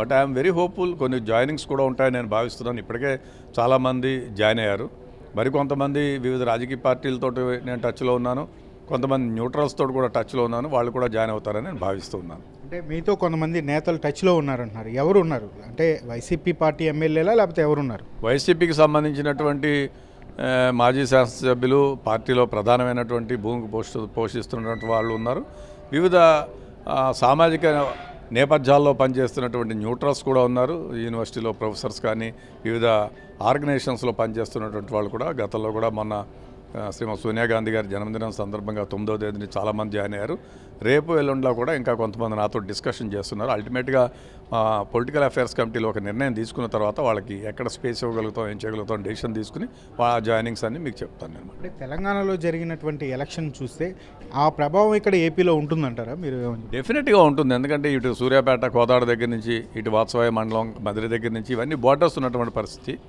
but I'm very hopeful కొన్ని joinings కూడా ఉంటాయని నేను భావిస్తున్నాను ఇప్పటికే చాలామంది జాయిన్ అయ్యారు మరికొంతమంది వివిధ రాజకీయ పార్టీలతో నేను టచ్లో ఉన్నాను కొంతమంది న్యూట్రల్స్తో కూడా టచ్లో ఉన్నాను వాళ్ళు కూడా జాయిన్ అవుతారని నేను భావిస్తున్నాను అంటే మీతో కొంతమంది నేతలు టచ్లో ఉన్నారంటున్నారు ఎవరు ఉన్నారు అంటే వైసీపీ పార్టీ ఎమ్మెల్యేలా లేకపోతే ఎవరున్నారు వైసీపీకి సంబంధించినటువంటి మాజీ శాసనసభ్యులు పార్టీలో ప్రధానమైనటువంటి భూమికి పోషిస్తున్నటువంటి వాళ్ళు ఉన్నారు వివిధ సామాజిక నేపథ్యాల్లో పనిచేస్తున్నటువంటి న్యూట్రల్స్ కూడా ఉన్నారు యూనివర్సిటీలో ప్రొఫెసర్స్ కానీ వివిధ ఆర్గనైజేషన్స్లో పనిచేస్తున్నటువంటి వాళ్ళు కూడా గతంలో కూడా మొన్న శ్రీమతి సోనియా గాంధీ గారి జన్మదినం సందర్భంగా తొమ్మిదో తేదీని చాలామంది జాయిన్ అయ్యారు రేపు ఎల్లుండిలో కూడా ఇంకా కొంతమంది నాతో డిస్కషన్ చేస్తున్నారు అల్టిమేట్గా పొలిటికల్ అఫైర్స్ కమిటీలో ఒక నిర్ణయం తీసుకున్న తర్వాత వాళ్ళకి ఎక్కడ స్పేస్ ఇవ్వగలుగుతాం ఏం చేయగలుగుతాం డెసిషన్ తీసుకుని ఆ జాయినింగ్స్ అన్ని మీకు చెప్తాను నేను అంటే తెలంగాణలో జరిగినటువంటి ఎలక్షన్ చూస్తే ఆ ప్రభావం ఇక్కడ ఏపీలో ఉంటుందంటారా మీరు డెఫినెట్గా ఉంటుంది ఎందుకంటే ఇటు సూర్యాపేట కోదాడ దగ్గర నుంచి ఇటు వాత్సవాయ మండలం మధుర దగ్గర నుంచి ఇవన్నీ బోర్డర్స్ ఉన్నటువంటి పరిస్థితి